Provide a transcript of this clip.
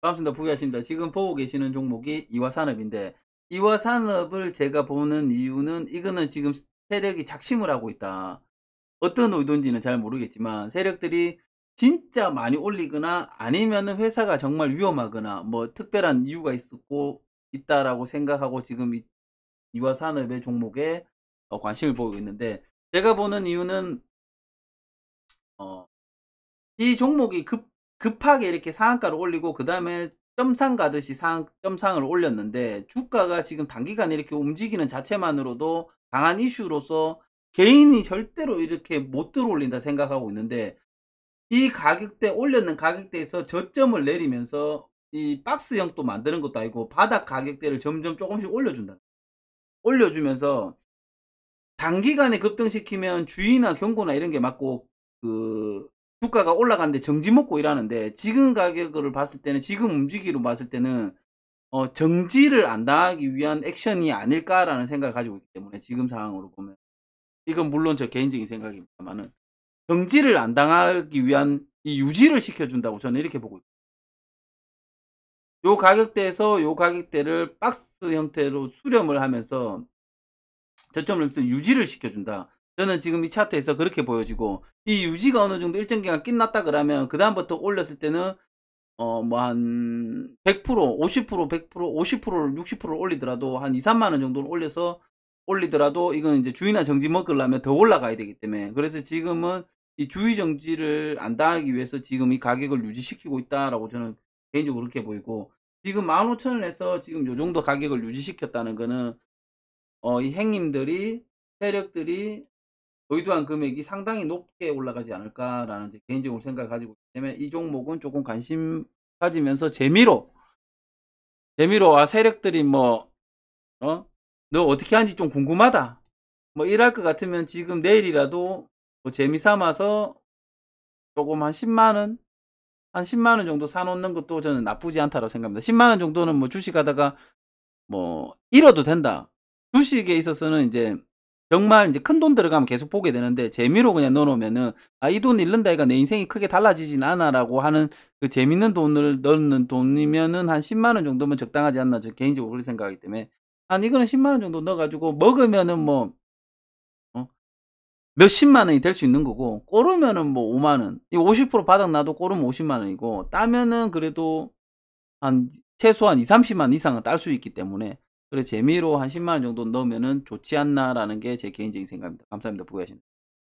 반갑습니다. 부유하십니다. 지금 보고 계시는 종목이 이화산업인데 이화산업을 제가 보는 이유는 이거는 지금 세력이 작심을 하고 있다. 어떤 의도인지는 잘 모르겠지만 세력들이 진짜 많이 올리거나 아니면 회사가 정말 위험하거나 뭐 특별한 이유가 있었고 있다라고 생각하고 지금 이화산업의 종목에 어, 관심을 보고 있는데 제가 보는 이유는 어, 이 종목이 급 급하게 이렇게 상한가를 올리고 그 다음에 점상 가듯이 상, 점상을 올렸는데 주가가 지금 단기간에 이렇게 움직이는 자체만으로도 강한 이슈로서 개인이 절대로 이렇게 못 들어올린다 생각하고 있는데 이 가격대 올렸는 가격대에서 저점을 내리면서 이 박스형 도 만드는 것도 아니고 바닥 가격대를 점점 조금씩 올려준다 올려주면서 단기간에 급등시키면 주의나 경고나 이런 게 맞고 그 주가가 올라가는데 정지 먹고 일하는데 지금 가격을 봤을 때는 지금 움직이로 봤을 때는 어, 정지를 안 당하기 위한 액션이 아닐까라는 생각을 가지고 있기 때문에 지금 상황으로 보면 이건 물론 저 개인적인 생각입니다만은 정지를 안 당하기 위한 이 유지를 시켜준다고 저는 이렇게 보고 있습니다. 요 가격대에서 요 가격대를 박스 형태로 수렴을 하면서 저점 램스 유지를 시켜준다. 저는 지금 이 차트에서 그렇게 보여지고 이 유지가 어느 정도 일정 기간 끝났다 그러면 그 다음부터 올렸을 때는 어 뭐 한 100% 50% 100% 5 0 60%를 올리더라도 한 2, 3만 원 정도를 올려서 올리더라도 이건 이제 주의나 정지 먹으려면 더 올라가야 되기 때문에 그래서 지금은 이 주의 정지를 안 당하기 위해서 지금 이 가격을 유지시키고 있다라고 저는 개인적으로 그렇게 보이고 지금 15,000원 에서 지금 요 정도 가격을 유지시켰다는 거는 어, 이 행님들이 세력들이 의도한 금액이 상당히 높게 올라가지 않을까라는 개인적으로 생각을 가지고 있기 때문에 이 종목은 조금 관심 가지면서 재미로 재미로 와 세력들이 뭐 어? 너 어떻게 하는지 좀 궁금하다 뭐 일할 것 같으면 지금 내일이라도 뭐 재미 삼아서 조금 한 10만원 한 10만원 정도 사놓는 것도 저는 나쁘지 않다고 생각합니다 10만원 정도는 뭐 주식하다가 뭐 잃어도 된다 주식에 있어서는 이제 정말 이제 큰 돈 들어가면 계속 보게 되는데 재미로 그냥 넣어놓으면은 아 이 돈 잃는다 이가 내 인생이 크게 달라지진 않아라고 하는 그 재밌는 돈을 넣는 돈이면은 한 10만 원 정도면 적당하지 않나 저 개인적으로 그렇게 생각하기 때문에 한 이거는 10만 원 정도 넣어가지고 먹으면은 뭐 어? 몇십만 원이 될 수 있는 거고 꼬르면은 뭐 5만 원. 이 50% 바닥 나도 꼬르면 50만 원이고 따면은 그래도 한 최소한 2, 30만 원 이상은 딸 수 있기 때문에 그래서 재미로 한 10만원 정도 넣으면 좋지 않나라는 게 제 개인적인 생각입니다. 감사합니다. 부여하신